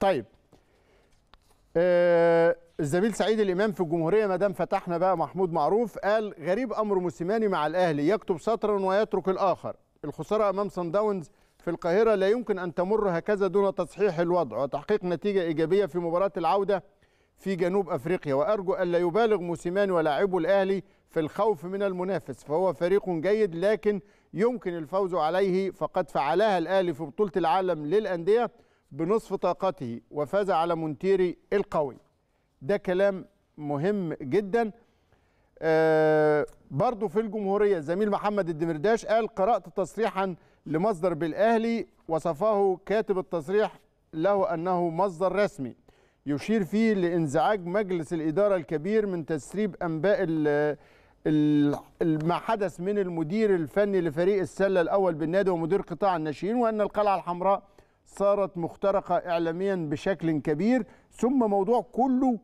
طيب آه الزميل سعيد الامام في الجمهوريه ما دام فتحنا بقى محمود معروف قال غريب امر موسيماني مع الاهلي يكتب سطرا ويترك الاخر الخساره امام صن داونز في القاهره لا يمكن ان تمر هكذا دون تصحيح الوضع وتحقيق نتيجه ايجابيه في مباراه العوده في جنوب افريقيا وارجو الا يبالغ موسيماني ولاعبو الاهلي في الخوف من المنافس فهو فريق جيد لكن يمكن الفوز عليه فقد فعلها الاهلي في بطوله العالم للانديه بنصف طاقته وفاز على مونتيري القوي ده كلام مهم جدا آه برضو في الجمهورية الزميل محمد الدمرداش قال قرأت تصريحا لمصدر بالأهلي وصفه كاتب التصريح له أنه مصدر رسمي يشير فيه لانزعاج مجلس الإدارة الكبير من تسريب أنباء ما حدث من المدير الفني لفريق السلة الأول بالنادي ومدير قطاع الناشئين وأن القلعة الحمراء صارت مخترقة إعلاميا بشكل كبير ثم موضوع كله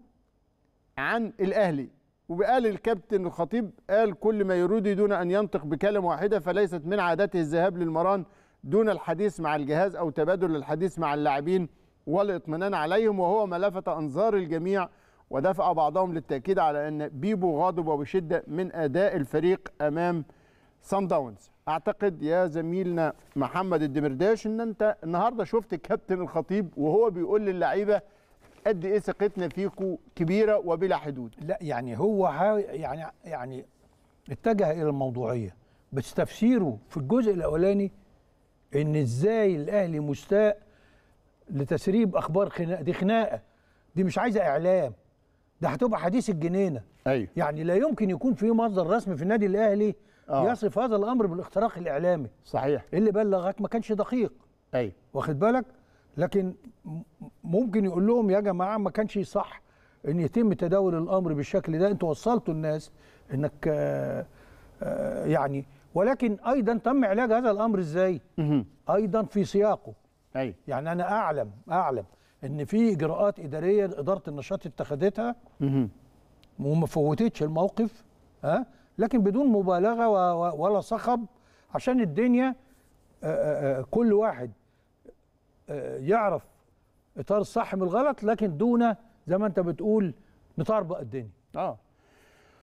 عن الأهلي وقال الكابتن الخطيب قال كل ما يريد دون أن ينطق بكلمة واحدة فليست من عادته الذهاب للمران دون الحديث مع الجهاز أو تبادل الحديث مع اللاعبين والاطمئنان عليهم وهو ما لفت أنظار الجميع ودفع بعضهم للتأكيد على أن بيبو غاضب وبشدة من أداء الفريق أمام سان داونز اعتقد يا زميلنا محمد الدمرداش ان انت النهارده شفت الكابتن الخطيب وهو بيقول للعيبه قد ايه ثقتنا فيكم كبيره وبلا حدود لا يعني هو يعني يعني اتجه الى الموضوعيه بس تفسيره في الجزء الاولاني ان ازاي الاهلي مستاء لتسريب اخبار خناقه دي خناقه دي مش عايزه اعلام ده هتبقى حديث الجنينه ايوه يعني لا يمكن يكون في مصدر رسمي في النادي الاهلي آه. يصف هذا الامر بالاختراق الاعلامي صحيح اللي بلغك ما كانش دقيق ايوه واخد بالك لكن ممكن يقول لهم يا جماعه ما كانش صح ان يتم تداول الامر بالشكل ده انتوا وصلتوا الناس انك آآ آه، آآ آه، يعني ولكن ايضا تم علاج هذا الامر ازاي؟ ايضا في سياقه أي. يعني انا اعلم اعلم ان في اجراءات اداريه اداره النشاط اتخذتها وما فوتتش الموقف ها لكن بدون مبالغه ولا صخب عشان الدنيا آه، آه، آه، كل واحد يعرف اطار الصح من الغلط لكن دون زي ما انت بتقول نطربق الدنيا اه